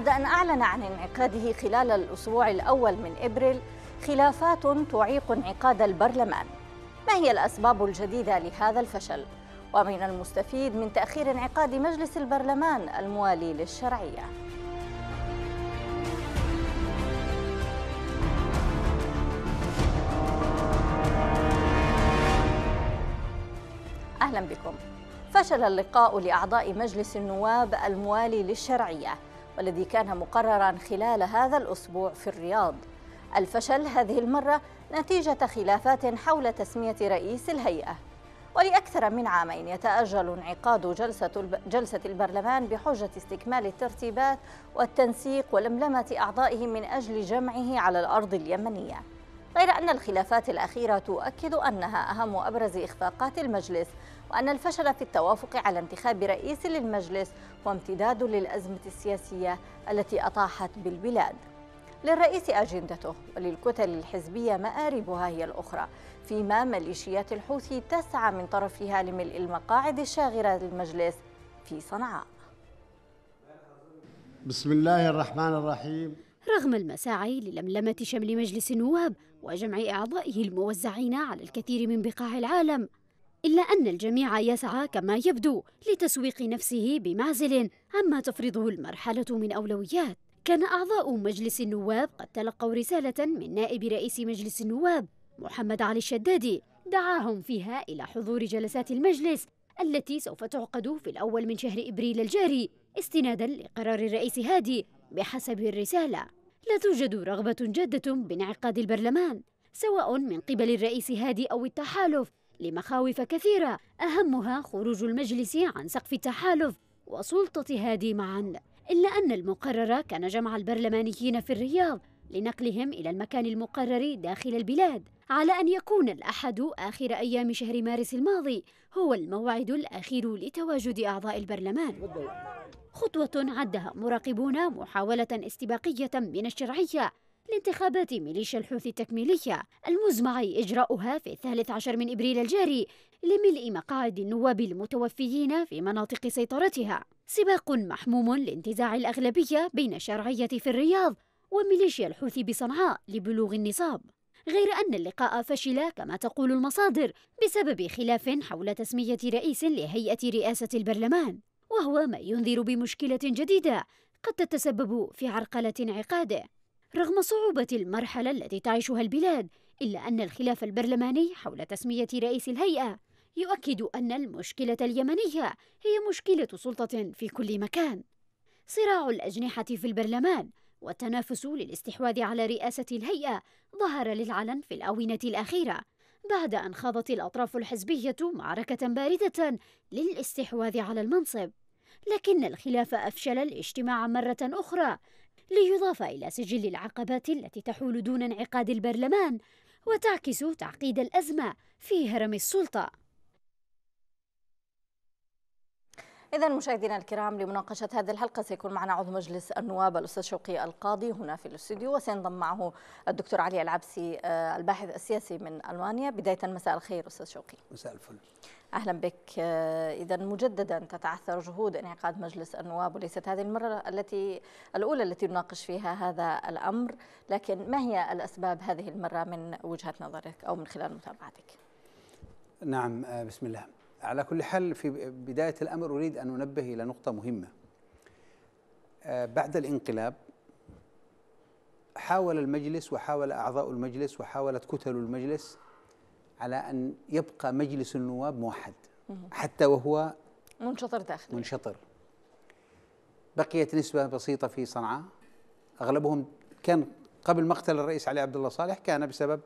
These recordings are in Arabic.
بعد أن أعلن عن انعقاده خلال الأسبوع الأول من إبريل خلافات تعيق انعقاد البرلمان ما هي الأسباب الجديدة لهذا الفشل؟ ومن المستفيد من تأخير انعقاد مجلس البرلمان الموالي للشرعية أهلا بكم فشل اللقاء لأعضاء مجلس النواب الموالي للشرعية والذي كان مقررا خلال هذا الأسبوع في الرياض الفشل هذه المرة نتيجة خلافات حول تسمية رئيس الهيئة ولأكثر من عامين يتأجل انعقاد جلسة, جلسة البرلمان بحجة استكمال الترتيبات والتنسيق ولملمة أعضائه من أجل جمعه على الأرض اليمنية غير أن الخلافات الأخيرة تؤكد أنها أهم وأبرز إخفاقات المجلس وأن الفشل في التوافق على انتخاب رئيس للمجلس هو امتداد للأزمة السياسية التي أطاحت بالبلاد للرئيس أجندته وللكتل الحزبية مآربها هي الأخرى فيما ميليشيات الحوثي تسعى من طرفها لملء المقاعد الشاغرة للمجلس في صنعاء بسم الله الرحمن الرحيم رغم المساعي للملمة شمل مجلس النواب وجمع أعضائه الموزعين على الكثير من بقاع العالم إلا أن الجميع يسعى كما يبدو لتسويق نفسه بمعزل عما تفرضه المرحلة من أولويات كان أعضاء مجلس النواب قد تلقوا رسالة من نائب رئيس مجلس النواب محمد علي الشدادي دعاهم فيها إلى حضور جلسات المجلس التي سوف تعقد في الأول من شهر إبريل الجاري استنادا لقرار الرئيس هادي بحسب الرسالة لا توجد رغبة جادة بانعقاد البرلمان سواء من قبل الرئيس هادي أو التحالف لمخاوف كثيرة أهمها خروج المجلس عن سقف التحالف وسلطة هادي معا إلا أن المقرر كان جمع البرلمانيين في الرياض لنقلهم إلى المكان المقرر داخل البلاد على أن يكون الأحد آخر أيام شهر مارس الماضي هو الموعد الأخير لتواجد أعضاء البرلمان خطوة عدها مراقبون محاولة استباقية من الشرعية لانتخابات ميليشيا الحوثي التكميلية المزمع إجراؤها في الثالث عشر من إبريل الجاري لملء مقاعد النواب المتوفيين في مناطق سيطرتها سباق محموم لانتزاع الأغلبية بين الشرعية في الرياض وميليشيا الحوثي بصنعاء لبلوغ النصاب غير أن اللقاء فشل كما تقول المصادر بسبب خلاف حول تسمية رئيس لهيئة رئاسة البرلمان وهو ما ينذر بمشكلة جديدة قد تتسبب في عرقلة انعقاده رغم صعوبة المرحلة التي تعيشها البلاد إلا أن الخلاف البرلماني حول تسمية رئيس الهيئة يؤكد أن المشكلة اليمنية هي مشكلة سلطة في كل مكان. صراع الأجنحة في البرلمان والتنافس للاستحواذ على رئاسة الهيئة ظهر للعلن في الآونة الأخيرة بعد أن خاضت الأطراف الحزبية معركة باردة للاستحواذ على المنصب. لكن الخلاف أفشل الاجتماع مرة أخرى ليضاف إلى سجل العقبات التي تحول دون انعقاد البرلمان وتعكس تعقيد الأزمة في هرم السلطة إذا مشاهدينا الكرام لمناقشة هذه الحلقة سيكون معنا عضو مجلس النواب الأستاذ شوقي القاضي هنا في الاستوديو وسينضم معه الدكتور علي العبسي آه، الباحث السياسي من ألمانيا بداية مساء الخير أستاذ شوقي مساء الفل أهلا بك آه، إذا مجددا تتعثر جهود انعقاد مجلس النواب وليست هذه المرة التي الأولى التي نناقش فيها هذا الأمر لكن ما هي الأسباب هذه المرة من وجهة نظرك أو من خلال متابعتك؟ نعم آه، بسم الله على كل حال في بداية الأمر أريد أن أنبه إلى نقطة مهمة آه، بعد الانقلاب حاول المجلس وحاول أعضاء المجلس وحاولت كتل المجلس على أن يبقى مجلس النواب موحد حتى وهو منشطر داخلي منشطر بقيت نسبة بسيطة في صنعاء أغلبهم كان قبل مقتل الرئيس علي عبد الله صالح كان بسبب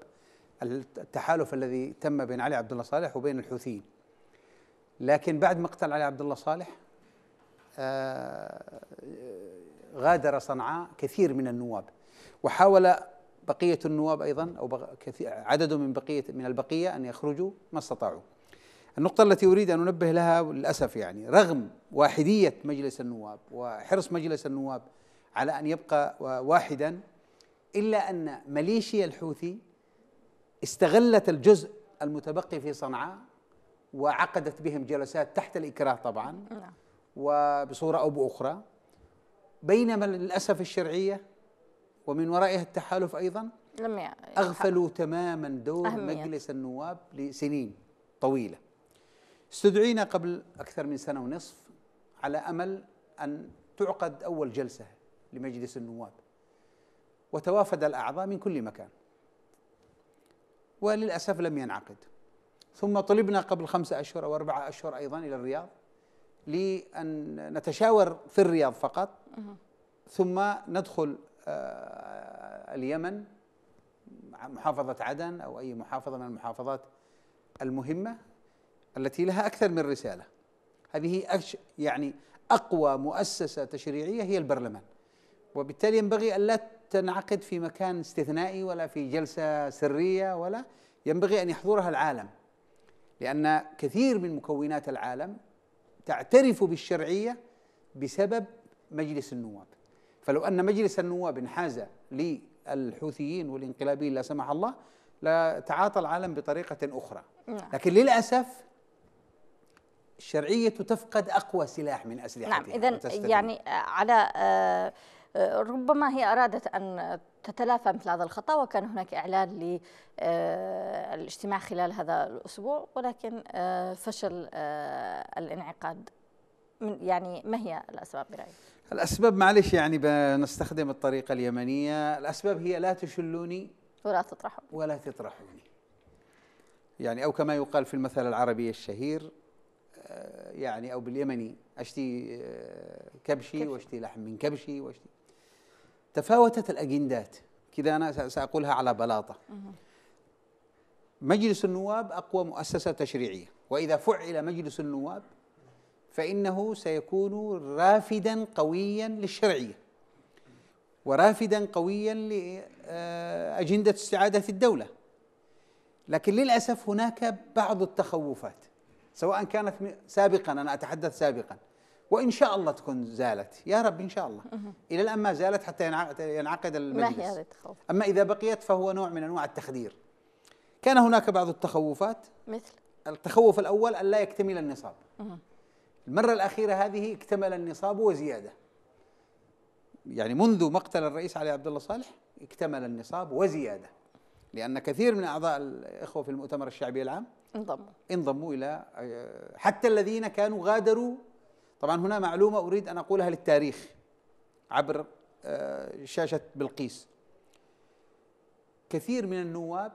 التحالف الذي تم بين علي عبد الله صالح وبين الحوثيين لكن بعد مقتل علي عبد الله صالح آه، غادر صنعاء كثير من النواب وحاول بقية النواب أيضا أو عدد من بقية من البقية أن يخرجوا ما استطاعوا النقطة التي أريد أن أنبه لها للأسف يعني رغم واحدية مجلس النواب وحرص مجلس النواب على أن يبقى واحدا إلا أن ميليشيا الحوثي استغلت الجزء المتبقي في صنعاء وعقدت بهم جلسات تحت الإكراه طبعا نعم. وبصورة أو بأخرى بينما للأسف الشرعية ومن ورائها التحالف أيضا لم أغفلوا تماما دور أهمية. مجلس النواب لسنين طويلة استدعينا قبل أكثر من سنة ونصف على أمل أن تعقد أول جلسة لمجلس النواب وتوافد الأعضاء من كل مكان وللأسف لم ينعقد ثم طلبنا قبل خمسة أشهر أو أربعة أشهر أيضا إلى الرياض لأن نتشاور في الرياض فقط ثم ندخل آه، اليمن محافظة عدن أو أي محافظة من المحافظات المهمة التي لها أكثر من رسالة هذه يعني أقوى مؤسسة تشريعية هي البرلمان وبالتالي ينبغي ألا تنعقد في مكان استثنائي ولا في جلسة سرية ولا ينبغي أن يحضرها العالم لأن كثير من مكونات العالم تعترف بالشرعية بسبب مجلس النواب فلو أن مجلس النواب انحاز للحوثيين والانقلابيين لا سمح الله لتعاطى العالم بطريقة أخرى نعم. لكن للأسف الشرعية تفقد أقوى سلاح من أسلحتها نعم إذا يعني آه، على آه ربما هي أرادت أن تتلافى مثل هذا الخطأ وكان هناك إعلان للاجتماع آه، خلال هذا الأسبوع ولكن آه، فشل آه، الانعقاد يعني ما هي الأسباب برأيك؟ الأسباب معلش يعني بنستخدم الطريقة اليمنية الأسباب هي لا تشلوني ولا تطرحوني ولا تطرحوني يعني أو كما يقال في المثل العربي الشهير يعني أو باليمني أشتي كبشي, كبشي. واشتي لحم من كبشي واشتي تفاوتت الأجندات كذا أنا سأقولها على بلاطة مجلس النواب أقوى مؤسسة تشريعية وإذا فعل مجلس النواب فإنه سيكون رافدا قويا للشرعية ورافدا قويا لأجندة آه، استعادة الدولة لكن للأسف هناك بعض التخوفات سواء كانت سابقا أنا أتحدث سابقا وان شاء الله تكون زالت يا رب ان شاء الله الى الان ما زالت حتى ينعقد المجلس ما هي اما اذا بقيت فهو نوع من انواع التخدير كان هناك بعض التخوفات مثل التخوف الاول ان لا يكتمل النصاب المره الاخيره هذه اكتمل النصاب وزياده يعني منذ مقتل الرئيس علي عبد الله صالح اكتمل النصاب وزياده لان كثير من اعضاء الاخوه في المؤتمر الشعبي العام انضموا انضموا الى آه، حتى الذين كانوا غادروا طبعا هنا معلومة أريد أن أقولها للتاريخ عبر آه، شاشة بلقيس كثير من النواب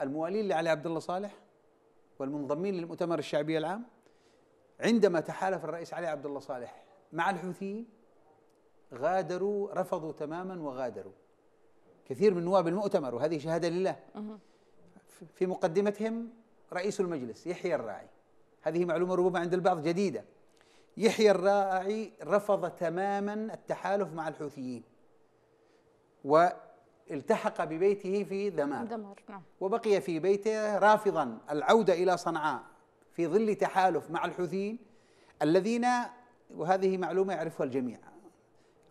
الموالين لعلي عبد الله صالح والمنضمين للمؤتمر الشعبي العام عندما تحالف الرئيس علي عبد الله صالح مع الحوثيين غادروا رفضوا تماما وغادروا كثير من نواب المؤتمر وهذه شهاده لله في مقدمتهم رئيس المجلس يحيى الراعي هذه معلومه ربما عند البعض جديده يحيى الراعي رفض تماما التحالف مع الحوثيين والتحق ببيته في دمار, دمار نعم. وبقي في بيته رافضا العودة إلى صنعاء في ظل تحالف مع الحوثيين الذين وهذه معلومة يعرفها الجميع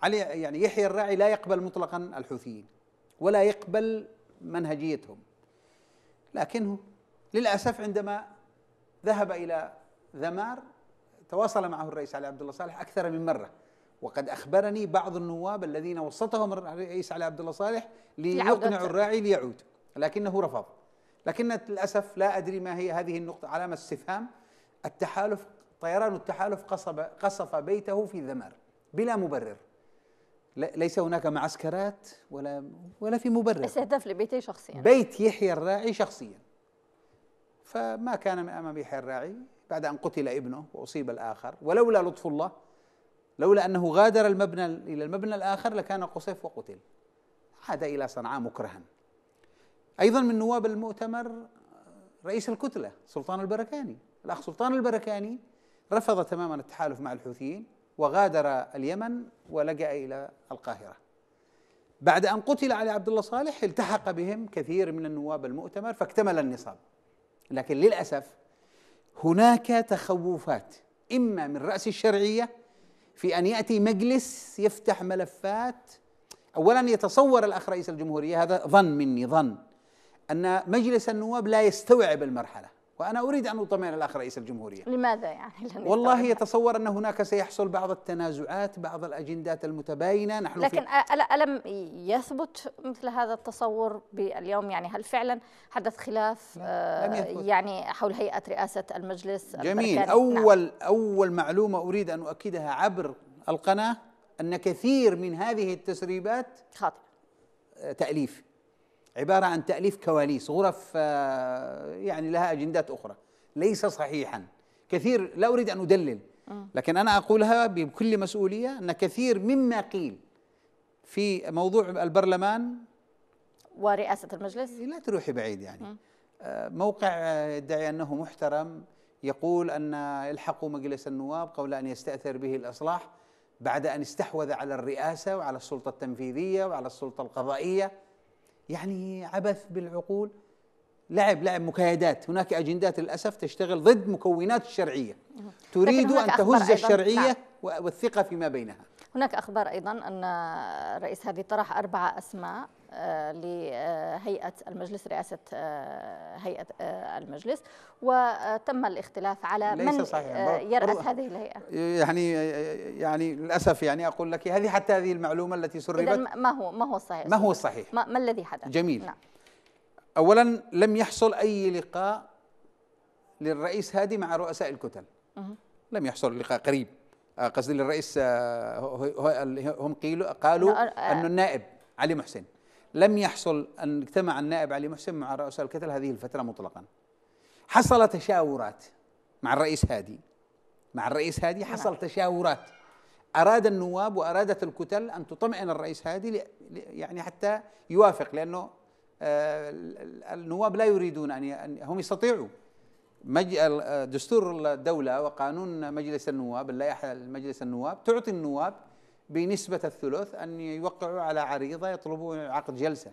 علي يعني يحيى الراعي لا يقبل مطلقا الحوثيين ولا يقبل منهجيتهم لكنه للأسف عندما ذهب إلى ذمار تواصل معه الرئيس علي عبد الله صالح اكثر من مره وقد اخبرني بعض النواب الذين وسطهم الرئيس علي عبد الله صالح ليقنعوا الراعي ليعود لكنه رفض لكن للاسف لا ادري ما هي هذه النقطه علامه استفهام التحالف طيران التحالف قصب قصف بيته في ذمار بلا مبرر ليس هناك معسكرات ولا ولا في مبرر استهداف لبيته شخصيا بيت يحيى الراعي شخصيا فما كان من امام يحيى الراعي بعد أن قتل ابنه وأصيب الآخر ولولا لطف الله لولا أنه غادر المبنى إلى المبنى الآخر لكان قصيف وقتل عاد إلى صنعاء مكرها أيضا من نواب المؤتمر رئيس الكتلة سلطان البركاني الأخ سلطان البركاني رفض تماما التحالف مع الحوثيين وغادر اليمن ولجأ إلى القاهرة بعد أن قتل علي عبد الله صالح التحق بهم كثير من النواب المؤتمر فاكتمل النصاب لكن للأسف هناك تخوفات اما من راس الشرعيه في ان ياتي مجلس يفتح ملفات اولا يتصور الاخ رئيس الجمهوريه هذا ظن مني ظن ان مجلس النواب لا يستوعب المرحله وأنا أريد أن أطمئن الأخ رئيس الجمهورية لماذا يعني والله يتصور أن هناك سيحصل بعض التنازعات بعض الأجندات المتباينة نحن لكن ألم يثبت مثل هذا التصور باليوم يعني هل فعلا حدث خلاف لم آه، يثبت. يعني حول هيئة رئاسة المجلس جميل نعم. أول, نعم. أول معلومة أريد أن أؤكدها عبر القناة أن كثير من هذه التسريبات خاطئة آه، تأليف عبارة عن تأليف كواليس غرف آه، يعني لها أجندات أخرى ليس صحيحا كثير لا أريد أن أدلل آه. لكن أنا أقولها بكل مسؤولية أن كثير مما قيل في موضوع البرلمان ورئاسة المجلس لا تروحي بعيد يعني آه، موقع يدعي أنه محترم يقول أن الحقوا مجلس النواب قبل أن يستأثر به الإصلاح بعد أن استحوذ على الرئاسة وعلى السلطة التنفيذية وعلى السلطة القضائية يعني عبث بالعقول لعب لعب مكايدات هناك أجندات للأسف تشتغل ضد مكونات الشرعية تريد أن تهز الشرعية نعم. والثقة فيما بينها هناك أخبار أيضا أن رئيس هذه طرح أربعة أسماء آه، لهيئة المجلس رئاسة آه، هيئة آه، المجلس وتم الاختلاف على من صحيح. يرأس هذه الهيئة يعني يعني للأسف يعني أقول لك هذه حتى هذه المعلومة التي سربت ما هو ما هو الصحيح ما هو الصحيح ما, ما الذي حدث جميل نعم. أولا لم يحصل أي لقاء للرئيس هادي مع رؤساء الكتل لم يحصل لقاء قريب آه، قصدي للرئيس آه، هم قيلوا قالوا أن النائب علي محسن لم يحصل أن اجتمع النائب علي محسن مع رؤساء الكتل هذه الفترة مطلقا حصل تشاورات مع الرئيس هادي مع الرئيس هادي نعم. حصل تشاورات أراد النواب وأرادت الكتل أن تطمئن الرئيس هادي يعني حتى يوافق لأنه آه، النواب لا يريدون أن هم يستطيعوا دستور الدولة وقانون مجلس النواب اللائحة مجلس النواب تعطي النواب بنسبة الثلث أن يوقعوا على عريضة يطلبون عقد جلسة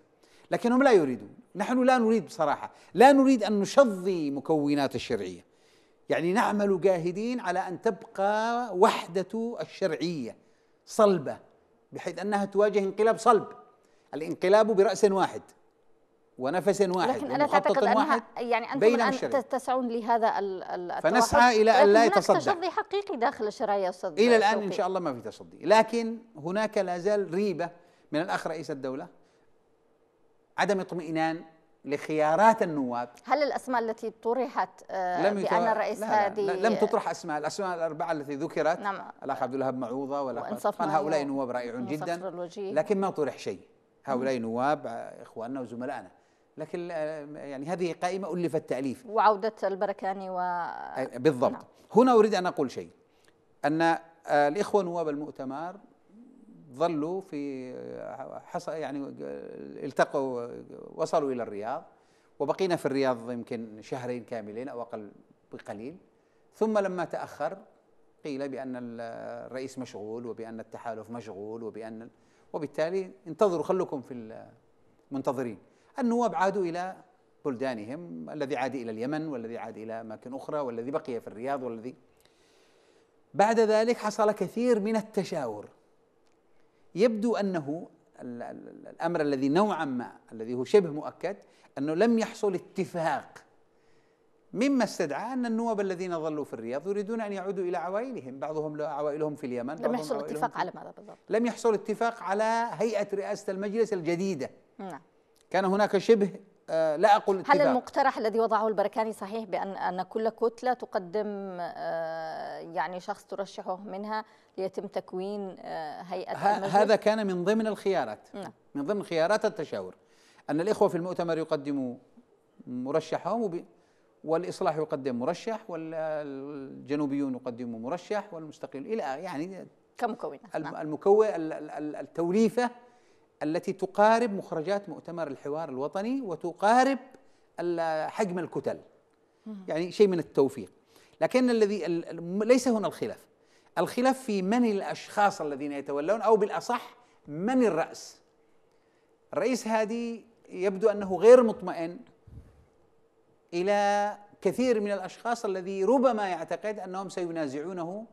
لكنهم لا يريدون نحن لا نريد بصراحة لا نريد أن نشظي مكونات الشرعية يعني نعمل جاهدين على أن تبقى وحدة الشرعية صلبة بحيث أنها تواجه انقلاب صلب الانقلاب برأس واحد ونفس واحد لكن انا تعتقد واحد يعني أنتم بين الآن تسعون لهذا التوافق فنسعى إلى أن لا يتصدى هناك تصدي حقيقي داخل الشرعيه أستاذ إلى الآن إن شاء الله ما في تصدي لكن هناك لا زال ريبة من الأخ رئيس الدولة عدم اطمئنان لخيارات النواب هل الأسماء التي طرحت آه، لم بأن الرئيس لا لا هادي لا لم تطرح أسماء الأسماء الأربعة التي ذكرت نعم الأخ عبد الوهاب معوضة والأخ هؤلاء نواب رائعون جدا لكن ما طرح شيء هؤلاء نواب آه، إخواننا وزملائنا لكن آه، يعني هذه قائمة ألف التأليف وعودة البركاني يعني و بالضبط نعم. هنا أريد أن أقول شيء أن آه، الإخوة نواب المؤتمر ظلوا في آه، حصل يعني التقوا وصلوا إلى الرياض وبقينا في الرياض يمكن شهرين كاملين أو أقل بقليل ثم لما تأخر قيل بأن الرئيس مشغول وبأن التحالف مشغول وبأن وبالتالي انتظروا خلوكم في المنتظرين النواب عادوا إلى بلدانهم الذي عاد إلى اليمن والذي عاد إلى أماكن أخرى والذي بقي في الرياض والذي بعد ذلك حصل كثير من التشاور يبدو أنه الأمر الذي نوعا ما الذي هو شبه مؤكد أنه لم يحصل اتفاق مما استدعى أن النواب الذين ظلوا في الرياض يريدون أن يعودوا إلى عوائلهم بعضهم عوائلهم في اليمن لم يحصل اتفاق على ماذا بالضبط؟ لم يحصل اتفاق على هيئة رئاسة المجلس الجديدة نعم كان هناك شبه آه، لا أقول اتباع. هل المقترح الذي وضعه البركاني صحيح بأن أن كل كتلة تقدم آه، يعني شخص ترشحه منها ليتم تكوين آه، هيئة المجلس؟ هذا كان من ضمن الخيارات نعم. من ضمن خيارات التشاور أن الإخوة في المؤتمر يقدموا مرشحهم وب... والإصلاح يقدم مرشح والجنوبيون يقدموا مرشح والمستقل إلى يعني كمكونات نعم. المكون التوليفة التي تقارب مخرجات مؤتمر الحوار الوطني وتقارب حجم الكتل يعني شيء من التوفيق لكن الذي ليس هنا الخلاف الخلاف في من الاشخاص الذين يتولون او بالاصح من الراس الرئيس هادي يبدو انه غير مطمئن الى كثير من الاشخاص الذي ربما يعتقد انهم سينازعونه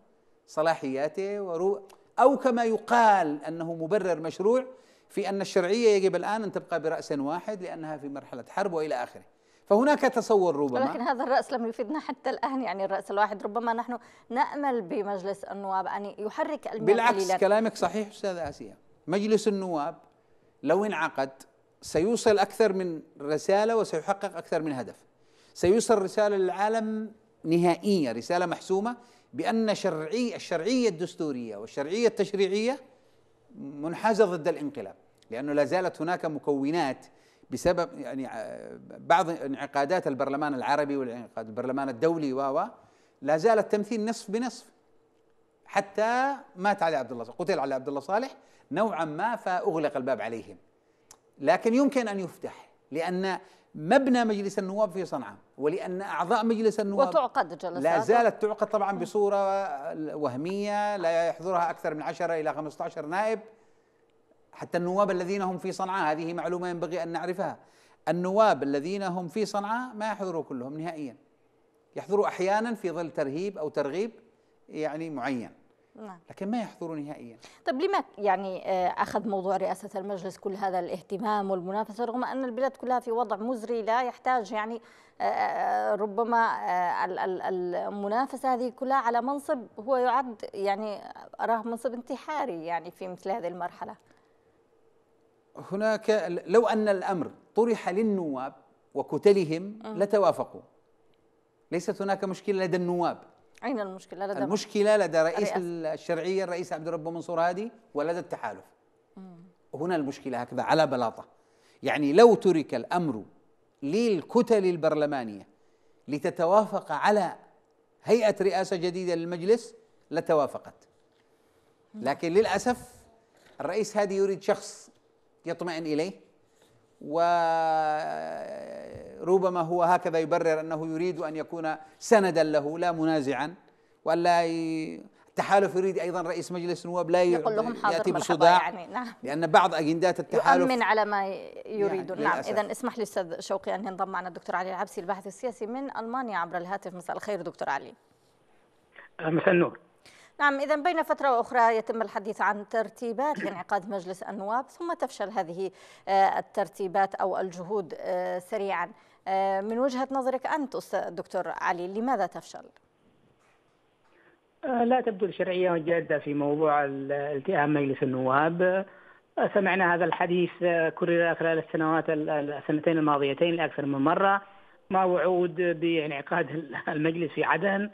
صلاحياته ورو او كما يقال انه مبرر مشروع في أن الشرعية يجب الآن أن تبقى برأس واحد لأنها في مرحلة حرب وإلى آخره فهناك تصور ربما لكن هذا الرأس لم يفيدنا حتى الآن يعني الرأس الواحد ربما نحن نأمل بمجلس النواب أن يحرك الميل بالعكس قليلا. كلامك صحيح أستاذ آسيا مجلس النواب لو انعقد سيوصل أكثر من رسالة وسيحقق أكثر من هدف سيوصل رسالة للعالم نهائية رسالة محسومة بأن شرعي الشرعية الدستورية والشرعية التشريعية منحازة ضد الانقلاب لأنه لا زالت هناك مكونات بسبب يعني آه، بعض انعقادات البرلمان العربي والانعقاد البرلمان الدولي و لا زال التمثيل نصف بنصف حتى مات علي عبد الله قتل علي عبد الله صالح نوعا ما فأغلق الباب عليهم لكن يمكن أن يفتح لأن مبنى مجلس النواب في صنعاء ولأن أعضاء مجلس النواب وتعقد جلسات لا زالت تعقد طبعا بصورة وهمية لا يحضرها أكثر من 10 إلى 15 نائب حتى النواب الذين هم في صنعاء هذه معلومة ينبغي أن نعرفها النواب الذين هم في صنعاء ما يحضروا كلهم نهائيا يحضروا أحيانا في ظل ترهيب أو ترغيب يعني معين نعم. لكن ما يحضر نهائيا طب لما يعني آه، أخذ موضوع رئاسة المجلس كل هذا الاهتمام والمنافسة رغم أن البلاد كلها في وضع مزري لا يحتاج يعني آه، آه، ربما المنافسة هذه كلها على منصب هو يعد يعني أراه منصب انتحاري يعني في مثل هذه المرحلة هناك لو أن الأمر طرح للنواب وكتلهم لتوافقوا ليست هناك مشكلة لدى النواب أين المشكلة لدى المشكلة لدى رئيس الشرعية الرئيس عبد ربه منصور هادي ولدى التحالف مم. هنا المشكلة هكذا على بلاطة يعني لو ترك الأمر للكتل البرلمانية لتتوافق على هيئة رئاسة جديدة للمجلس لتوافقت لكن للأسف الرئيس هادي يريد شخص يطمئن إليه وربما هو هكذا يبرر انه يريد ان يكون سندا له لا منازعا ولا ي... التحالف يريد ايضا رئيس مجلس النواب لا ي... يقول لهم حاضر ياتي بصداع يعني نعم لان بعض اجندات التحالف يؤمن على ما يريد يعني نعم اذا اسمح لي استاذ شوقي ان ينضم معنا الدكتور علي العبسي الباحث السياسي من المانيا عبر الهاتف مساء الخير دكتور علي مساء النور نعم إذا بين فترة وأخرى يتم الحديث عن ترتيبات لانعقاد مجلس النواب ثم تفشل هذه آه، الترتيبات أو الجهود آه، سريعا آه، من وجهة نظرك أنت أستاذ دكتور علي لماذا تفشل؟ لا تبدو الشرعية جادة في موضوع التئام مجلس النواب سمعنا هذا الحديث كرر خلال السنوات السنتين الماضيتين لأكثر من مرة ما وعود بانعقاد المجلس في عدن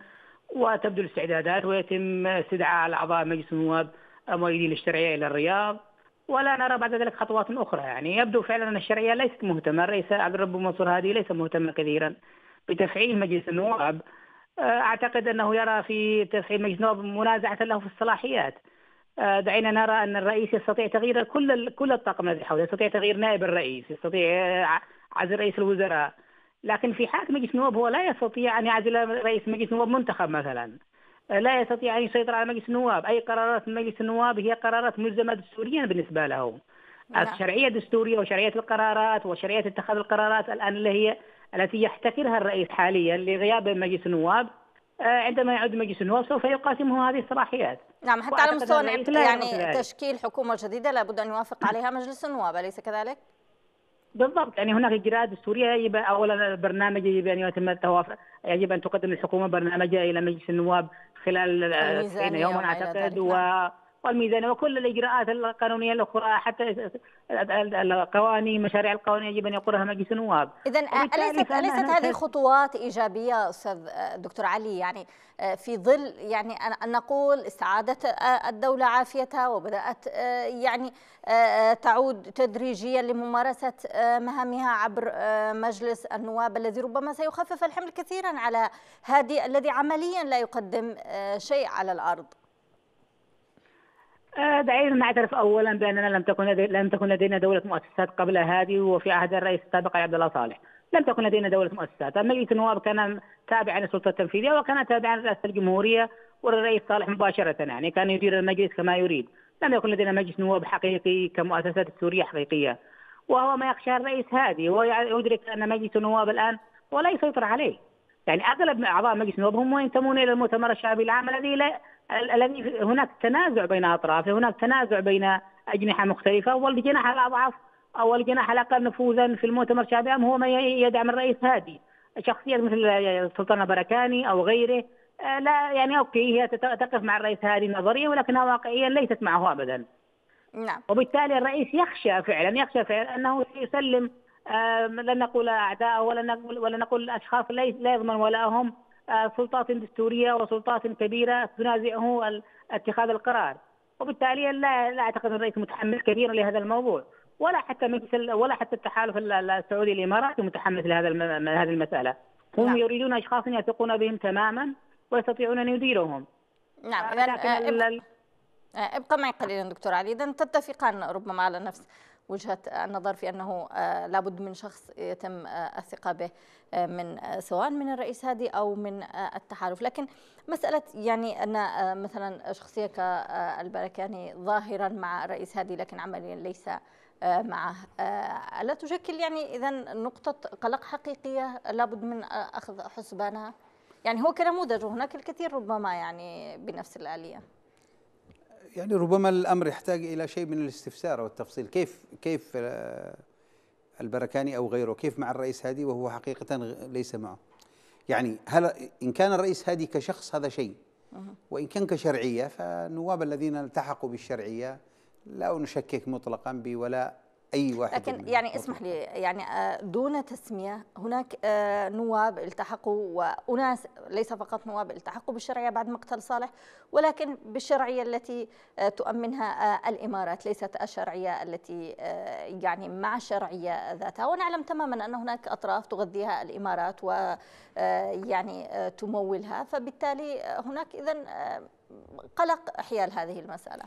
وتبدو الاستعدادات ويتم استدعاء الأعضاء مجلس النواب مؤيدين للشرعية إلى الرياض ولا نرى بعد ذلك خطوات أخرى يعني يبدو فعلا أن الشرعية ليست مهتمة الرئيس عبد الرب منصور هادي ليس مهتما كثيرا بتفعيل مجلس النواب آه، أعتقد أنه يرى في تفعيل مجلس النواب منازعة له في الصلاحيات آه، دعينا نرى أن الرئيس يستطيع تغيير كل كل الطاقم الذي حوله يستطيع تغيير نائب الرئيس يستطيع آه، عزل رئيس الوزراء لكن في حاله مجلس النواب هو لا يستطيع أن يعزل رئيس مجلس نواب منتخب مثلا لا يستطيع أن يسيطر على مجلس النواب أي قرارات مجلس النواب هي قرارات ملزمة دستوريا بالنسبة له نعم. الشرعية الدستورية وشرعية القرارات وشرعية اتخاذ القرارات الآن اللي هي التي يحتكرها الرئيس حاليا لغياب مجلس النواب آه، عندما يعود مجلس النواب سوف يقاسمه هذه الصلاحيات نعم حتى على مستوى يعني تشكيل حكومة جديدة لابد أن يوافق عليها مجلس النواب أليس كذلك؟ بالضبط يعني هناك اجراءات دستوريه يجب اولا البرنامج يجب ان يتم التوافق يجب ان تقدم الحكومه برنامجها الى مجلس النواب خلال 90 يوما اعتقد نعم. و والميزانيه وكل الاجراءات القانونيه الاخرى حتى القوانين مشاريع القوانين يجب ان يقرها مجلس النواب اذا اليست اليست هذه خطوات ايجابيه استاذ دكتور علي يعني في ظل يعني ان نقول استعادت الدوله عافيتها وبدات يعني تعود تدريجيا لممارسه مهامها عبر مجلس النواب الذي ربما سيخفف الحمل كثيرا على هادي الذي عمليا لا يقدم شيء على الارض آه، دعينا نعترف اولا باننا لم تكن لم تكن لدينا دوله مؤسسات قبل هذه وفي عهد الرئيس السابق عبد الله صالح لم تكن لدينا دوله مؤسسات مجلس النواب كان تابعا للسلطه التنفيذيه وكان تابعا لرئاسه الجمهوريه والرئيس صالح مباشره يعني كان يدير المجلس كما يريد لم يكن لدينا مجلس نواب حقيقي كمؤسسات سوريه حقيقيه وهو ما يخشى الرئيس هو ويدرك ان مجلس النواب الان ولا يسيطر عليه يعني اغلب اعضاء مجلس النواب هم ينتمون الى المؤتمر الشعبي العام الذي لا هناك تنازع بين اطرافه، هناك تنازع بين اجنحه مختلفه والجناح الاضعف او الجناح الاقل نفوذا في المؤتمر الشعبي هو من يدعم الرئيس هادي، شخصيات مثل سلطان بركاني او غيره آه، لا يعني اوكي هي تقف مع الرئيس هادي نظريا ولكنها واقعيا ليست معه ابدا. نعم. وبالتالي الرئيس يخشى فعلا يخشى فعلا انه سيسلم آه، لن نقول اعداءه ولا نقول ولا نقول اشخاص لا يضمن ولاهم آه، سلطات دستوريه وسلطات كبيره تنازعه اتخاذ القرار وبالتالي لا لا اعتقد ان الرئيس متحمس كثيرا لهذا الموضوع ولا حتى مثل ولا حتى التحالف السعودي الاماراتي متحمس لهذا هذه المساله هم نعم. يريدون اشخاص يثقون بهم تماما ويستطيعون ان يديرهم نعم آه، اذا آه، ابقى معي قليلا دكتور علي اذا تتفقان ربما على نفس وجهة النظر في أنه آه، لابد من شخص يتم آه، الثقة به آه، من سواء من الرئيس هادي أو من التحالف لكن مسألة يعني أن مثلا شخصية كالبركاني يعني ظاهرا مع الرئيس هادي لكن عمليا ليس معه ألا تشكل يعني إذا نقطة قلق حقيقية لابد من أخذ حسبانها يعني هو كنموذج وهناك الكثير ربما يعني بنفس الآلية يعني ربما الامر يحتاج الى شيء من الاستفسار والتفصيل كيف كيف آه، البركاني او غيره كيف مع الرئيس هادي وهو حقيقه ليس معه يعني هل ان كان الرئيس هادي كشخص هذا شيء وان كان كشرعيه فالنواب الذين التحقوا بالشرعيه لا نشكك مطلقا بولاء اي واحد لكن يعني اسمح لي يعني آه، دون تسميه هناك آه، نواب التحقوا واناس ليس فقط نواب التحقوا بالشرعيه بعد مقتل صالح ولكن بالشرعيه التي آه، تؤمنها الامارات ليست الشرعيه التي يعني مع الشرعيه ذاتها ونعلم تماما ان هناك اطراف تغذيها الامارات و يعني تمولها فبالتالي هناك اذا قلق حيال هذه المساله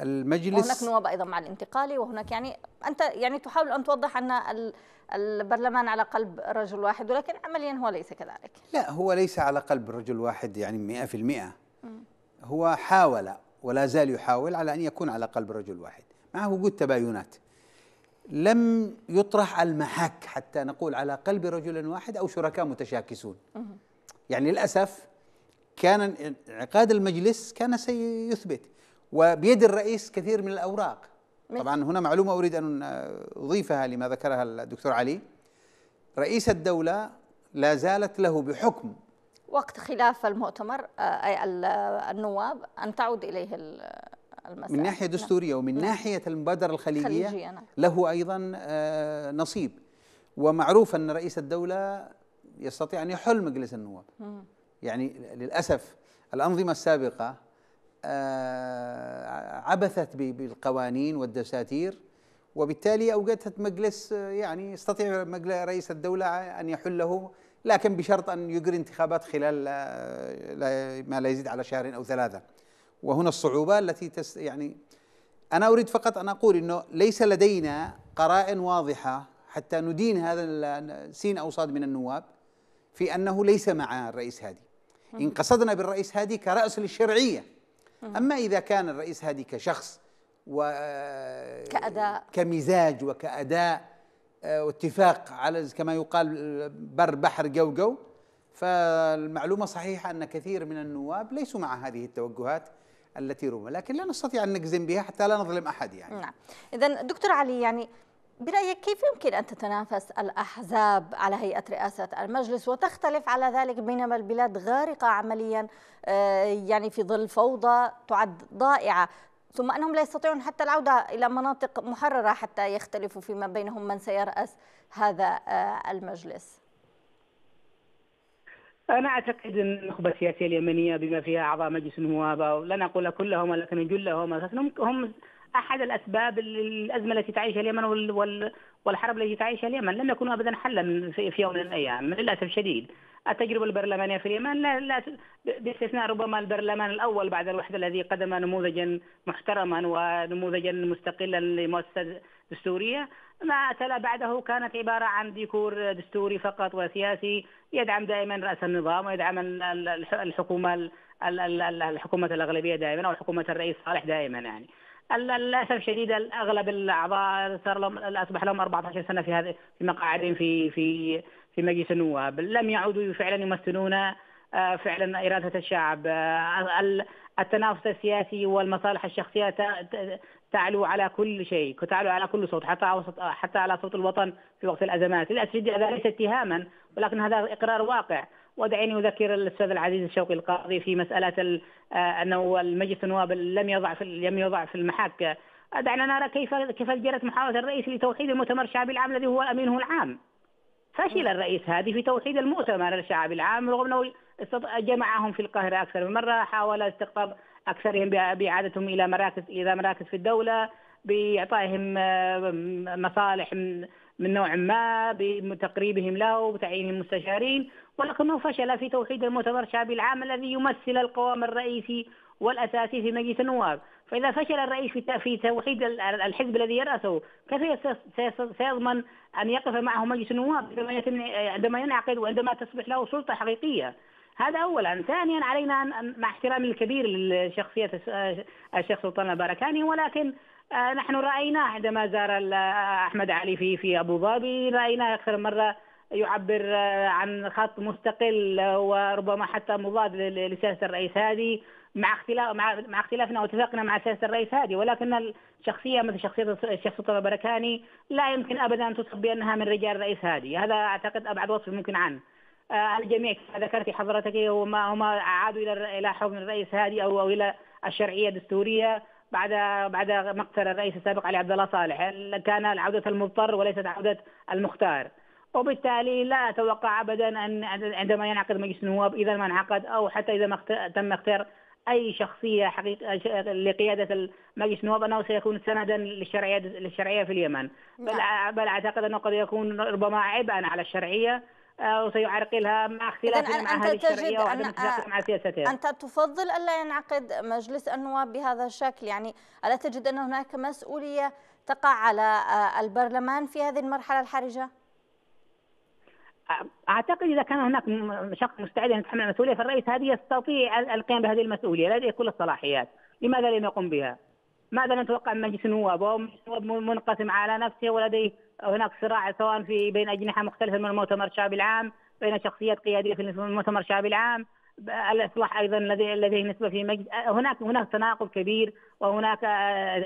المجلس وهناك نواب ايضا مع الانتقالي وهناك يعني انت يعني تحاول ان توضح ان البرلمان على قلب رجل واحد ولكن عمليا هو ليس كذلك لا هو ليس على قلب رجل واحد يعني 100% هو حاول ولا زال يحاول على ان يكون على قلب رجل واحد مع وجود تباينات لم يطرح المحك حتى نقول على قلب رجل واحد او شركاء متشاكسون يعني للاسف كان انعقاد المجلس كان سيثبت وبيد الرئيس كثير من الأوراق طبعا هنا معلومة أريد أن أضيفها لما ذكرها الدكتور علي رئيس الدولة لا زالت له بحكم وقت خلاف المؤتمر آه، أي النواب أن تعود إليه المسألة من ناحية نعم. دستورية ومن نعم. ناحية المبادرة الخليجية نعم. له أيضا آه، نصيب ومعروف أن رئيس الدولة يستطيع أن يحل مجلس النواب مم. يعني للأسف الأنظمة السابقة آه، عبثت بالقوانين والدساتير وبالتالي اوجدت مجلس آه، يعني يستطيع رئيس الدوله ان يحله لكن بشرط ان يجري انتخابات خلال آه، ما لا يزيد على شهر او ثلاثه وهنا الصعوبه التي تس يعني انا اريد فقط ان اقول انه ليس لدينا قرائن واضحه حتى ندين هذا سين او صاد من النواب في انه ليس مع الرئيس هادي ان قصدنا بالرئيس هادي كراس للشرعيه أما إذا كان الرئيس هادي كشخص و آه، كأداء كمزاج وكأداء آه، واتفاق على كما يقال بر بحر جو جو فالمعلومة صحيحة أن كثير من النواب ليسوا مع هذه التوجهات التي رمى لكن لا نستطيع أن نجزم بها حتى لا نظلم أحد يعني نعم إذا دكتور علي يعني برأيك كيف يمكن أن تتنافس الأحزاب على هيئة رئاسة المجلس وتختلف على ذلك بينما البلاد غارقة عمليا آه، يعني في ظل فوضى تعد ضائعة ثم أنهم لا يستطيعون حتى العودة إلى مناطق محررة حتى يختلفوا فيما بينهم من سيرأس هذا آه، المجلس أنا أعتقد أن النخبة السياسية اليمنية بما فيها أعضاء مجلس النواب لن أقول كلهم ولكن جلهم هم احد الاسباب الازمه التي تعيشها اليمن والحرب التي تعيشها اليمن لم يكونوا ابدا حلا في يوم من الايام للاسف الشديد. التجربه البرلمانيه في اليمن لا لا باستثناء ربما البرلمان الاول بعد الوحده الذي قدم نموذجا محترما ونموذجا مستقلا لمؤسسه دستوريه ما تلا بعده كانت عباره عن ديكور دستوري فقط وسياسي يدعم دائما راس النظام ويدعم الحكومه الحكومه الاغلبيه دائما او حكومه الرئيس صالح دائما يعني. للاسف الشديد اغلب الاعضاء صار لهم اصبح لهم 14 سنه في هذا في مقاعدهم في في في مجلس النواب لم يعودوا فعلا يمثلون آه، فعلا اراده الشعب آه، التنافس السياسي والمصالح الشخصيه تعلو على كل شيء تعلو على كل صوت حتى حتى على صوت الوطن في وقت الازمات للاسف هذا ليس اتهاما ولكن هذا اقرار واقع ودعيني اذكر الاستاذ العزيز الشوقي القاضي في مساله آه، انه المجلس النواب لم يضع في لم يضع في المحك دعنا نرى كيف كيف جرت محاوله الرئيس لتوحيد المؤتمر الشعبي العام الذي هو امينه العام. فشل الرئيس هذه في توحيد المؤتمر الشعبي العام رغم انه جمعهم في القاهره اكثر من مره حاول استقطاب اكثرهم باعادتهم الى مراكز الى مراكز في الدوله باعطائهم آه، مصالح من نوع ما بتقريبهم له وتعيينهم مستشارين ولكنه فشل في توحيد المؤتمر الشعبي العام الذي يمثل القوام الرئيسي والاساسي في مجلس النواب، فاذا فشل الرئيس في توحيد الحزب الذي يراسه، كيف سيضمن ان يقف معه مجلس النواب عندما ينعقد وعندما تصبح له سلطه حقيقيه؟ هذا اولا، ثانيا علينا ان مع احترامي الكبير لشخصيه الشيخ سلطان البركاني ولكن آه، نحن رايناه عندما زار آه، احمد علي في في ابو ظبي، رايناه اكثر مره يعبر آه، عن خط مستقل آه، وربما حتى مضاد لسياسه الرئيس هادي مع اختلاف مع, اختلافنا واتفاقنا مع سياسه الرئيس هادي ولكن الشخصيه مثل شخصيه الشيخ سلطان البركاني لا يمكن ابدا ان تصف بانها من رجال الرئيس هادي هذا اعتقد ابعد وصف ممكن عنه آه، الجميع ذكرت حضرتك وما هم عادوا الى الى حكم الرئيس هادي او الى الشرعيه الدستوريه بعد بعد مقتل الرئيس السابق علي عبد الله صالح كان عوده المضطر وليست عوده المختار وبالتالي لا اتوقع ابدا ان عندما ينعقد مجلس النواب اذا ما انعقد او حتى اذا ما تم اختيار اي شخصيه حقيقه لقياده مجلس النواب انه سيكون سندا للشرعيه للشرعيه في اليمن نعم. بل بل اعتقد انه قد يكون ربما عبئا على الشرعيه آه، وسيعرقلها مع اختلاف مع هذه الشرعيه وعدم مع آه، سياستها. انت تفضل الا ينعقد مجلس النواب بهذا الشكل، يعني الا تجد ان هناك مسؤوليه تقع على آه، البرلمان في هذه المرحله الحرجه؟ اعتقد اذا كان هناك شخص مستعد ان يتحمل المسؤوليه فالرئيس هذه يستطيع القيام بهذه المسؤوليه لديه كل الصلاحيات لماذا لم يقم بها؟ ماذا نتوقع من مجلس النواب؟ وهو منقسم على نفسه ولديه هناك صراع سواء في بين اجنحه مختلفه من المؤتمر الشعبي العام، بين شخصيات قياديه في المؤتمر الشعبي العام، الاصلاح ايضا الذي لديه نسبه في مجلس هناك هناك تناقض كبير وهناك آه،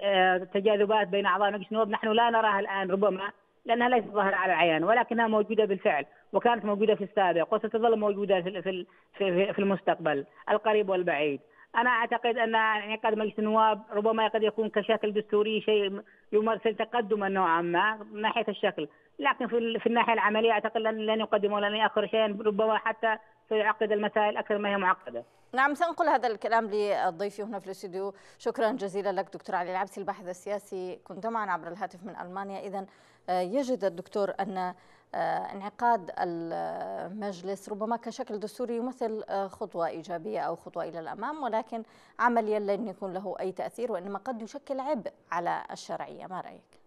آه، تجاذبات بين اعضاء مجلس النواب نحن لا نراها الان ربما لانها ليست ظاهره على العيان ولكنها موجوده بالفعل وكانت موجوده في السابق وستظل موجوده في في في المستقبل القريب والبعيد. انا اعتقد ان انعقاد يعني مجلس النواب ربما قد يكون كشكل دستوري شيء يمثل تقدما نوعا ما من ناحيه الشكل، لكن في في الناحيه العمليه اعتقد لن يقدم ولن ياخر شيئا ربما حتى سيعقد المسائل اكثر ما هي معقده. نعم سانقل هذا الكلام لضيفي هنا في الاستوديو، شكرا جزيلا لك دكتور علي العبسي الباحث السياسي كنت معنا عبر الهاتف من المانيا، اذا يجد الدكتور أن آه، انعقاد المجلس ربما كشكل دستوري يمثل آه، خطوة إيجابية أو خطوة إلى الأمام ولكن عمليا لن يكون له أي تأثير وإنما قد يشكل عبء على الشرعية ما رأيك؟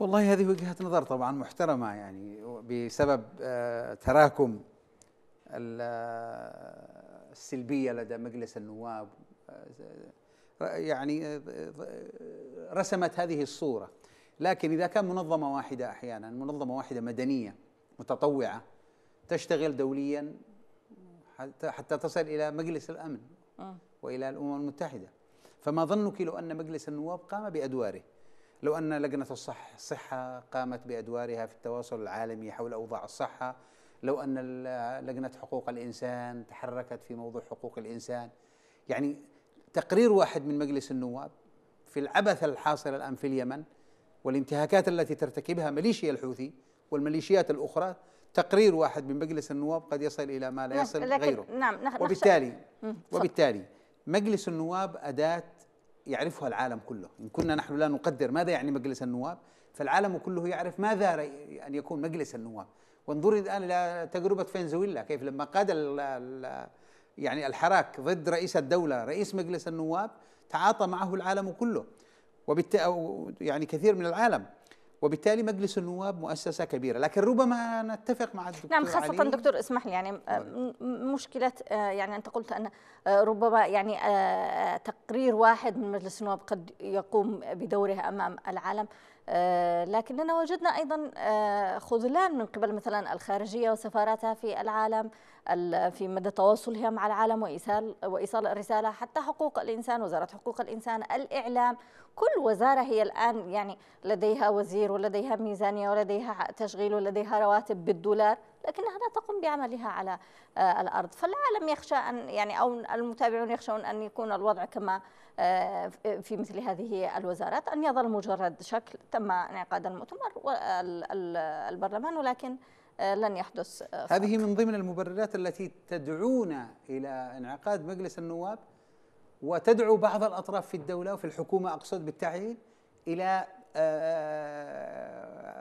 والله هذه وجهة نظر طبعا محترمة يعني بسبب آه، تراكم السلبية لدى مجلس النواب يعني رسمت هذه الصورة لكن إذا كان منظمة واحدة أحيانا منظمة واحدة مدنية متطوعة تشتغل دوليا حتى, حتى تصل إلى مجلس الأمن آه. وإلى الأمم المتحدة فما ظنك لو أن مجلس النواب قام بأدواره لو أن لجنة الصح الصحة قامت بأدوارها في التواصل العالمي حول أوضاع الصحة لو أن لجنة حقوق الإنسان تحركت في موضوع حقوق الإنسان يعني تقرير واحد من مجلس النواب في العبث الحاصل الآن في اليمن والانتهاكات التي ترتكبها ميليشيا الحوثي والميليشيات الأخرى تقرير واحد من مجلس النواب قد يصل إلى ما لا نعم، يصل لكن غيره نعم وبالتالي وبالتالي مجلس النواب أداة يعرفها العالم كله إن كنا نحن لا نقدر ماذا يعني مجلس النواب فالعالم كله يعرف ماذا أن يكون مجلس النواب وانظر الآن إلى تجربة فنزويلا كيف لما قاد يعني الحراك ضد رئيس الدولة رئيس مجلس النواب تعاطى معه العالم كله وبالتالي يعني كثير من العالم وبالتالي مجلس النواب مؤسسه كبيره لكن ربما نتفق مع الدكتور نعم خاصه علي. دكتور اسمح لي يعني آه، نعم. مشكله آه، يعني انت قلت ان آه، ربما يعني تقرير واحد من مجلس النواب قد يقوم بدوره امام العالم آه، لكننا وجدنا أيضا آه، خذلان من قبل مثلا الخارجية وسفاراتها في العالم في مدى تواصلها مع العالم وإيصال, وإيصال الرسالة حتى حقوق الإنسان وزارة حقوق الإنسان الإعلام كل وزارة هي الآن يعني لديها وزير ولديها ميزانية ولديها تشغيل ولديها رواتب بالدولار لكنها لا تقوم بعملها على آه، الأرض فالعالم يخشى أن يعني أو المتابعون يخشون أن يكون الوضع كما آه، في مثل هذه الوزارات أن يظل مجرد شكل تم انعقاد المؤتمر والبرلمان ولكن آه، لن يحدث فرق. آه، هذه من ضمن المبررات التي تدعونا إلى انعقاد مجلس النواب وتدعو بعض الأطراف في الدولة وفي الحكومة أقصد بالتعيين إلى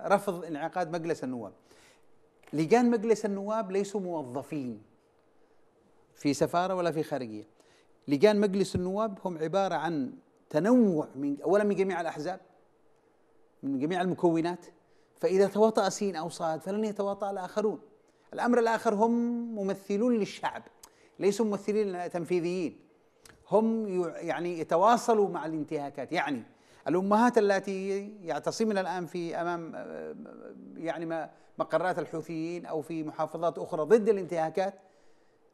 رفض انعقاد مجلس النواب لجان مجلس النواب ليسوا موظفين في سفارة ولا في خارجية لجان مجلس النواب هم عبارة عن تنوع من أولا من جميع الأحزاب من جميع المكونات فإذا تواطأ سين أو صاد فلن يتواطأ الآخرون الأمر الآخر هم ممثلون للشعب ليسوا ممثلين تنفيذيين هم يعني يتواصلوا مع الانتهاكات يعني الأمهات التي يعتصمن الآن في أمام آه، يعني مقرات الحوثيين أو في محافظات أخرى ضد الانتهاكات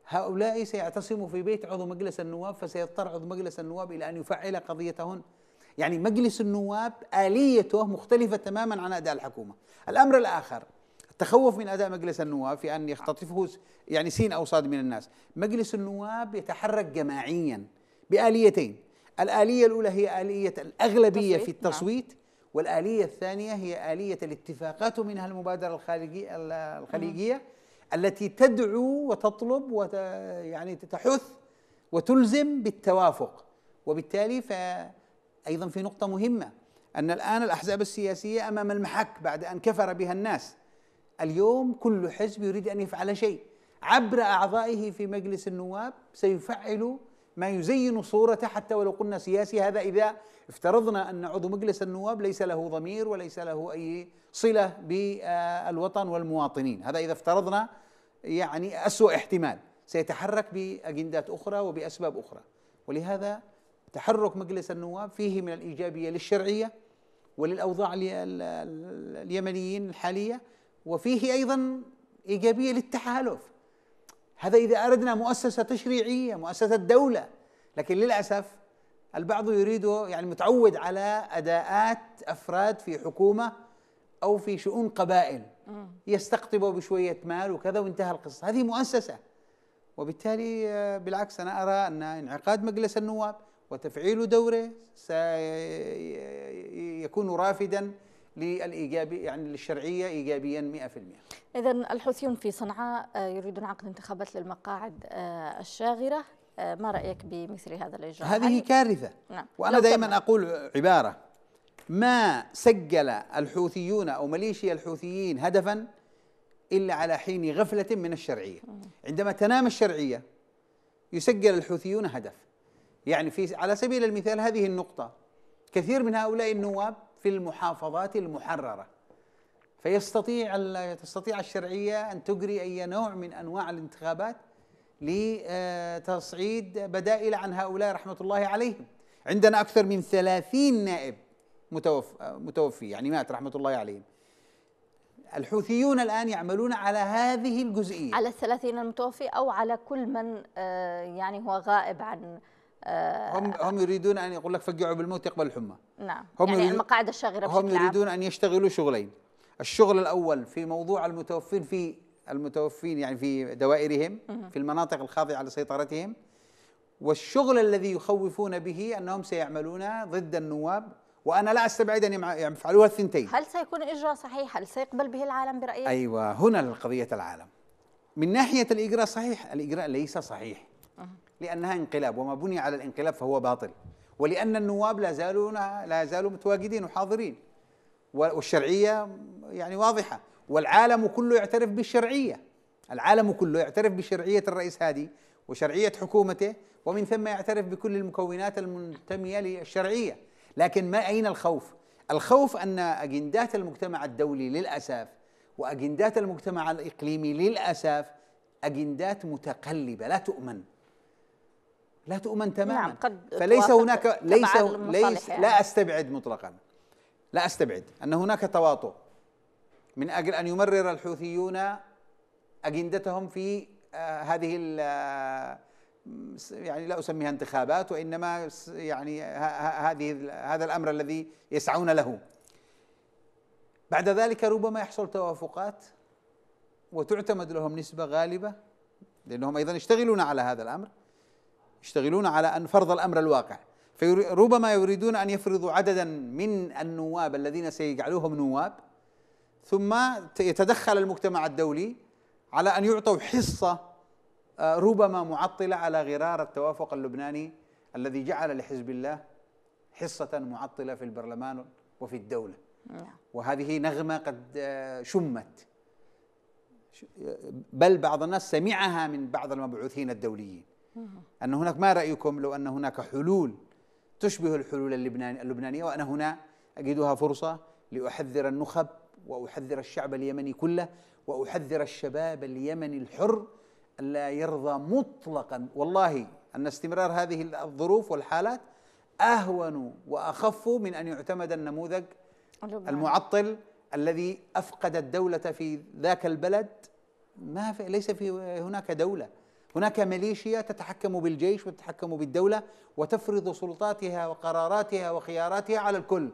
هؤلاء سيعتصموا في بيت عضو مجلس النواب فسيضطر عضو مجلس النواب إلى أن يفعل قضيتهن يعني مجلس النواب آليته مختلفة تماما عن أداء الحكومة الأمر الآخر التخوف من أداء مجلس النواب في أن يختطفه يعني سين أو صاد من الناس مجلس النواب يتحرك جماعيا بآليتين الآلية الأولى هي آلية الأغلبية في التصويت نعم. والآلية الثانية هي آلية الاتفاقات منها المبادرة الخليجية التي تدعو وتطلب وت يعني تحث وتلزم بالتوافق وبالتالي فأيضا في نقطة مهمة أن الآن الأحزاب السياسية أمام المحك بعد أن كفر بها الناس اليوم كل حزب يريد أن يفعل شيء عبر أعضائه في مجلس النواب سيفعل ما يزين صورته حتى ولو قلنا سياسي هذا إذا افترضنا أن عضو مجلس النواب ليس له ضمير وليس له أي صلة بالوطن والمواطنين هذا إذا افترضنا يعني أسوأ احتمال سيتحرك بأجندات أخرى وبأسباب أخرى ولهذا تحرك مجلس النواب فيه من الإيجابية للشرعية وللأوضاع اليمنيين الحالية وفيه أيضا إيجابية للتحالف هذا إذا أردنا مؤسسة تشريعية مؤسسة دولة لكن للأسف البعض يريد يعني متعود على أداءات أفراد في حكومة أو في شؤون قبائل آه. يستقطبه بشويه مال وكذا وانتهى القصه هذه مؤسسه وبالتالي آه، بالعكس انا ارى ان انعقاد مجلس النواب وتفعيل دوره سيكون رافدا للايجابي يعني للشرعيه ايجابيا 100%. اذا الحوثيون في صنعاء آه، يريدون عقد انتخابات للمقاعد الشاغره ما رايك بمثل هذا الاجراء؟ هذه كارثه نعم. وانا دائما اقول عباره ما سجل الحوثيون او مليشيا الحوثيين هدفا الا على حين غفله من الشرعيه عندما تنام الشرعيه يسجل الحوثيون هدف يعني في على سبيل المثال هذه النقطه كثير من هؤلاء النواب في المحافظات المحرره فيستطيع تستطيع الشرعيه ان تجري اي نوع من انواع الانتخابات لتصعيد آه، بدائل عن هؤلاء رحمه الله عليهم عندنا اكثر من ثلاثين نائب متوفي, متوفي يعني مات رحمة الله عليه الحوثيون الآن يعملون على هذه الجزئية على الثلاثين المتوفي أو على كل من آه، يعني هو غائب عن آه، هم هم يريدون ان يقول لك فقعوا بالموت يقبل الحمى نعم هم يعني المقاعد الشاغره هم يريدون عام. ان يشتغلوا شغلين الشغل الاول في موضوع المتوفين في المتوفين يعني في دوائرهم في المناطق الخاضعه لسيطرتهم والشغل الذي يخوفون به انهم سيعملون ضد النواب وانا لا استبعد ان يفعلوها الثنتين هل سيكون اجراء صحيح هل سيقبل به العالم برايك ايوه هنا القضيه العالم من ناحيه الاجراء صحيح الاجراء ليس صحيح لانها انقلاب وما بني على الانقلاب فهو باطل ولان النواب لا زالوا لا زالوا متواجدين وحاضرين والشرعيه يعني واضحه والعالم كله يعترف بالشرعيه العالم كله يعترف بشرعيه الرئيس هادي وشرعيه حكومته ومن ثم يعترف بكل المكونات المنتميه للشرعيه لكن ما أين الخوف؟ الخوف أن أجندات المجتمع الدولي للأسف وأجندات المجتمع الإقليمي للأسف أجندات متقلبة لا تؤمن لا تؤمن تماما نعم قد فليس هناك ليس ليس يعني. لا استبعد مطلقا لا استبعد ان هناك تواطؤ من اجل ان يمرر الحوثيون اجندتهم في آه، هذه آه، يعني لا اسميها انتخابات وانما يعني هذه هذا الامر الذي يسعون له بعد ذلك ربما يحصل توافقات وتعتمد لهم نسبه غالبه لانهم ايضا يشتغلون على هذا الامر يشتغلون على ان فرض الامر الواقع فربما يريدون ان يفرضوا عددا من النواب الذين سيجعلوهم نواب ثم يتدخل المجتمع الدولي على ان يعطوا حصه آه، ربما معطله على غرار التوافق اللبناني الذي جعل لحزب الله حصه معطله في البرلمان وفي الدوله نعم. وهذه نغمه قد آه، شمت آه، بل بعض الناس سمعها من بعض المبعوثين الدوليين أن هناك ما رأيكم لو أن هناك حلول تشبه الحلول اللبنانية وأنا هنا أجدها فرصة لأحذر النخب وأحذر الشعب اليمني كله وأحذر الشباب اليمني الحر لا يرضى مطلقا والله ان استمرار هذه الظروف والحالات اهون واخف من ان يعتمد النموذج المعطل الذي افقد الدوله في ذاك البلد ما في ليس في هناك دوله هناك ميليشيا تتحكم بالجيش وتتحكم بالدوله وتفرض سلطاتها وقراراتها وخياراتها على الكل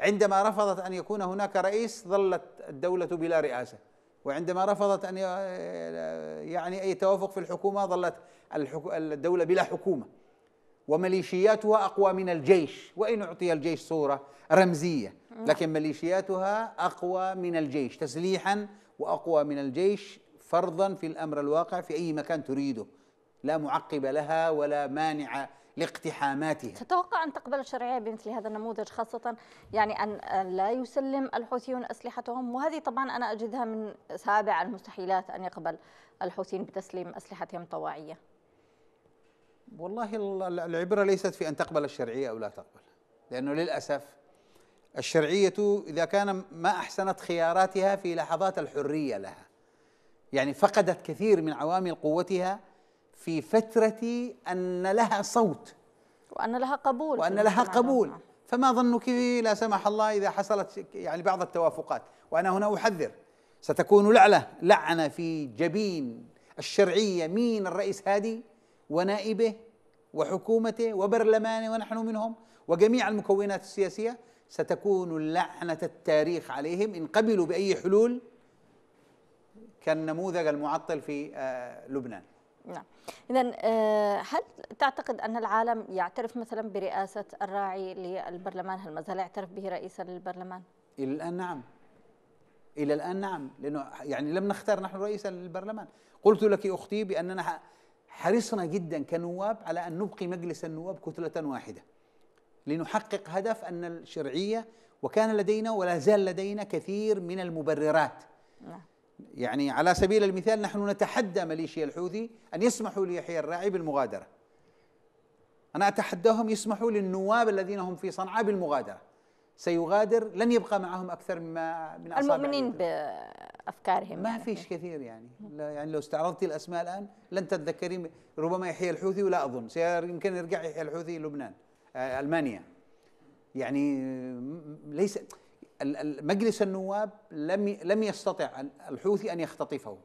عندما رفضت ان يكون هناك رئيس ظلت الدوله بلا رئاسه وعندما رفضت أن يعني أي توافق في الحكومة ظلت الدولة بلا حكومة وميليشياتها أقوى من الجيش وإن أعطي الجيش صورة رمزية لكن ميليشياتها أقوى من الجيش تسليحا وأقوى من الجيش فرضا في الأمر الواقع في أي مكان تريده لا معقب لها ولا مانع لاقتحاماتها تتوقع أن تقبل الشرعية بمثل هذا النموذج خاصة يعني أن لا يسلم الحوثيون أسلحتهم وهذه طبعا أنا أجدها من سابع المستحيلات أن يقبل الحوثيين بتسليم أسلحتهم طواعية والله العبرة ليست في أن تقبل الشرعية أو لا تقبل لأنه للأسف الشرعية إذا كان ما أحسنت خياراتها في لحظات الحرية لها يعني فقدت كثير من عوامل قوتها في فترتي أن لها صوت وأن لها قبول وأن لها قبول فما ظنك لا سمح الله إذا حصلت يعني بعض التوافقات وأنا هنا أحذر ستكون لعنة لعنة في جبين الشرعية مين الرئيس هادي ونائبه وحكومته وبرلمانه ونحن منهم وجميع المكونات السياسية ستكون لعنة التاريخ عليهم إن قبلوا بأي حلول كالنموذج المعطل في آه، لبنان نعم إذا آه، هل تعتقد أن العالم يعترف مثلا برئاسة الراعي للبرلمان هل ما زال يعترف به رئيسا للبرلمان؟ إلى الآن نعم إلى الآن نعم لأنه يعني لم نختار نحن رئيسا للبرلمان قلت لك أختي بأننا حرصنا جدا كنواب على أن نبقي مجلس النواب كتلة واحدة لنحقق هدف أن الشرعية وكان لدينا ولا زال لدينا كثير من المبررات نعم يعني على سبيل المثال نحن نتحدى مليشيا الحوثي أن يسمحوا ليحيى الراعي بالمغادرة أنا أتحداهم يسمحوا للنواب الذين هم في صنعاء بالمغادرة سيغادر لن يبقى معهم أكثر مما من أصابع المؤمنين بأفكارهم ما يعني فيش كثير يعني لا يعني لو استعرضت الأسماء الآن لن تتذكرين ربما يحيى الحوثي ولا أظن يمكن يرجع يحيى الحوثي لبنان آه، ألمانيا يعني ليس مجلس النواب لم لم يستطع الحوثي ان يختطفه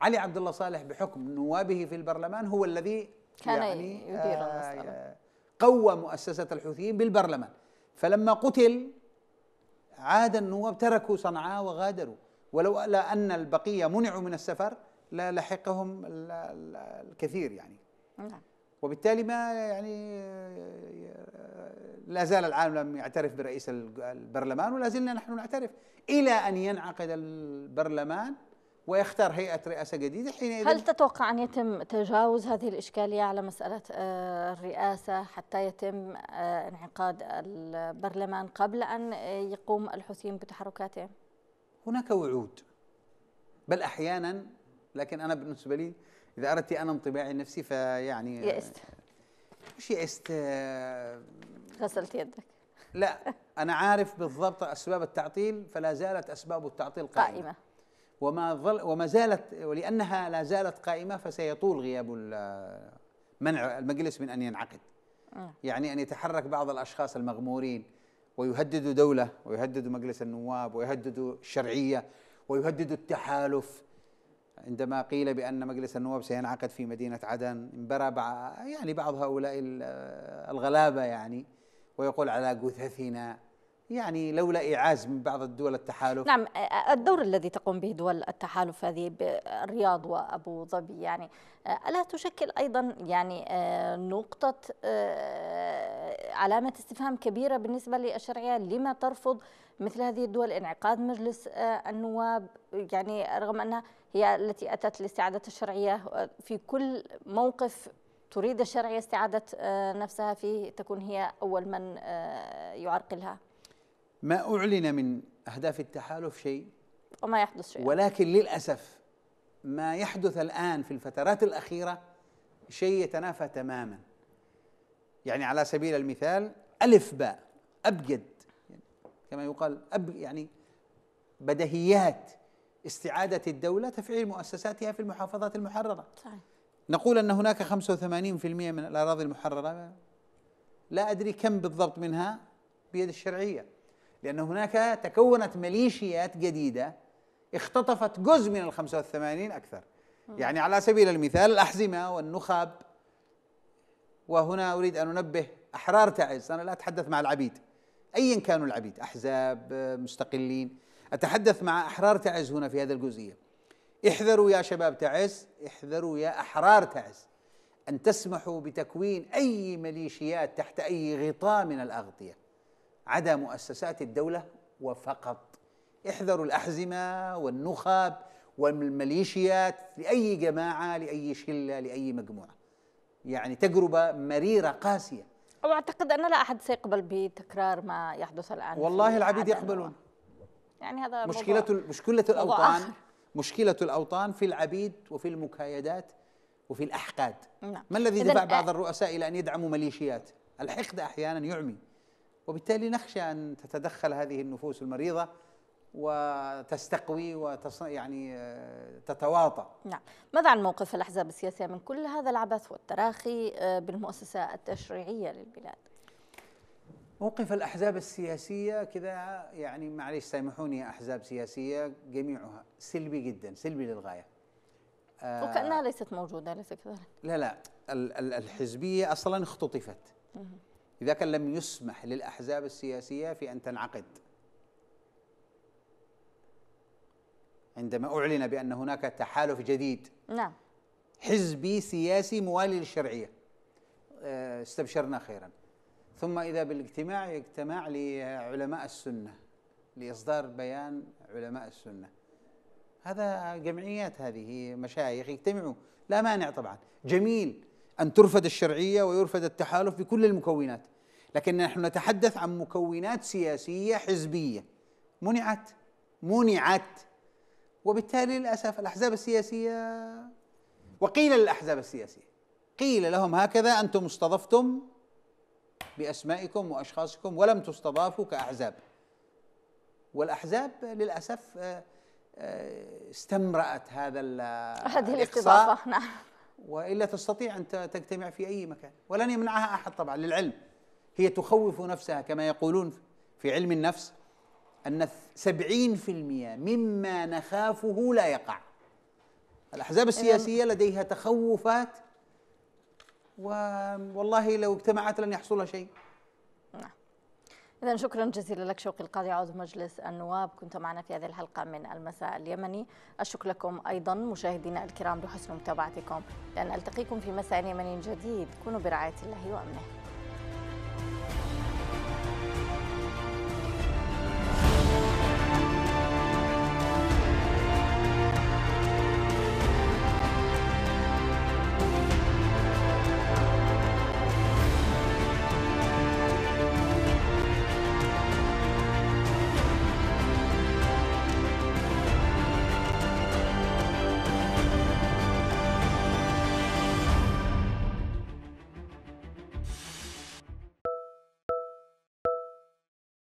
علي عبد الله صالح بحكم نوابه في البرلمان هو الذي كان يعني يدير المسألة آه، قوى مؤسسة الحوثيين بالبرلمان فلما قتل عاد النواب تركوا صنعاء وغادروا ولو لا أن البقية منعوا من السفر لا لحقهم الكثير يعني نعم وبالتالي ما يعني لا زال العالم لم يعترف برئيس البرلمان ولا زلنا نحن نعترف إلى أن ينعقد البرلمان ويختار هيئة رئاسة جديدة حينئذ هل تتوقع أن يتم تجاوز هذه الإشكالية على مسألة آه، الرئاسة حتى يتم آه، انعقاد البرلمان قبل أن يقوم الحوثيين بتحركاتهم؟ هناك وعود بل أحيانا لكن أنا بالنسبة لي إذا أردت أنا انطباعي النفسي فيعني يأست آه، مش يئست غسلت يدك لا انا عارف بالضبط اسباب التعطيل فلا زالت اسباب التعطيل قائمه, قائمة. وما ظل وما زالت ولانها لا زالت قائمه فسيطول غياب منع المجلس من ان ينعقد يعني ان يتحرك بعض الاشخاص المغمورين ويهددوا دوله ويهددوا مجلس النواب ويهددوا الشرعيه ويهددوا التحالف عندما قيل بأن مجلس النواب سينعقد في مدينة عدن انبرى يعني بعض هؤلاء الغلابة يعني ويقول على جثثنا يعني لولا إعاز من بعض الدول التحالف نعم الدور الذي تقوم به دول التحالف هذه بالرياض وأبو ظبي يعني ألا تشكل أيضا يعني آه، نقطة آه، علامة استفهام كبيرة بالنسبة للشرعية لما ترفض مثل هذه الدول انعقاد مجلس آه، النواب يعني رغم أنها هي التي أتت لاستعادة الشرعية آه، في كل موقف تريد الشرعية استعادة آه، نفسها فيه تكون هي أول من يعرقلها ما أعلن من أهداف التحالف شيء وما يحدث شيء ولكن للأسف ما يحدث الآن في الفترات الأخيرة شيء يتنافى تماما يعني على سبيل المثال ألف باء أبجد يعني كما يقال أب يعني بدهيات استعادة الدولة تفعيل مؤسساتها في المحافظات المحررة صحيح. نقول أن هناك 85% من الأراضي المحررة لا أدري كم بالضبط منها بيد الشرعية لأن هناك تكونت ميليشيات جديدة اختطفت جزء من ال 85 أكثر يعني على سبيل المثال الأحزمة والنخب وهنا أريد أن أنبه أحرار تعز أنا لا أتحدث مع العبيد أيا كانوا العبيد أحزاب مستقلين أتحدث مع أحرار تعز هنا في هذا الجزئية احذروا يا شباب تعز احذروا يا أحرار تعز أن تسمحوا بتكوين أي ميليشيات تحت أي غطاء من الأغطية عدا مؤسسات الدولة وفقط احذروا الأحزمة والنخب والميليشيات لأي جماعة لأي شلة لأي مجموعة يعني تجربة مريرة قاسية أو أعتقد أن لا أحد سيقبل بتكرار ما يحدث الآن والله العبيد يقبلون يعني هذا مشكلة مشكلة الأوطان مشكلة الأوطان في العبيد وفي المكايدات وفي الأحقاد نعم. ما الذي دفع بعض الرؤساء إلى أن يدعموا ميليشيات الحقد أحيانا يعمي وبالتالي نخشى أن تتدخل هذه النفوس المريضة وتستقوي وتص... يعني آه، تتواطى نعم ماذا عن موقف الأحزاب السياسية من كل هذا العبث والتراخي آه، بالمؤسسة التشريعية للبلاد موقف الأحزاب السياسية كذا يعني معلش سامحوني أحزاب سياسية جميعها سلبي جدا سلبي للغاية آه، وكأنها ليست موجودة ليس كذلك لا لا الحزبية أصلا اختطفت إذا كان لم يسمح للأحزاب السياسية في أن تنعقد عندما أعلن بأن هناك تحالف جديد نعم حزبي سياسي موالي للشرعية آه، استبشرنا خيرا ثم إذا بالاجتماع اجتماع لعلماء السنة لإصدار بيان علماء السنة هذا جمعيات هذه مشايخ يجتمعوا لا مانع طبعا جميل أن ترفد الشرعية ويرفد التحالف بكل المكونات لكن نحن نتحدث عن مكونات سياسية حزبية منعت منعت وبالتالي للاسف الاحزاب السياسيه وقيل للاحزاب السياسيه قيل لهم هكذا انتم استضفتم باسمائكم واشخاصكم ولم تستضافوا كاحزاب والاحزاب للاسف آه، آه، استمرأت هذا هذه الاستضافه نعم والا تستطيع ان تجتمع في اي مكان ولن يمنعها احد طبعا للعلم هي تخوف نفسها كما يقولون في علم النفس أن سبعين في المئة مما نخافه لا يقع الأحزاب السياسية لديها تخوفات والله لو اجتمعت لن يحصل شيء نعم إذا شكرا جزيلا لك شوقي القاضي عضو مجلس النواب كنت معنا في هذه الحلقة من المساء اليمني الشكر لكم أيضا مشاهدينا الكرام لحسن متابعتكم لأن ألتقيكم في مساء يمني جديد كونوا برعاية الله وأمنه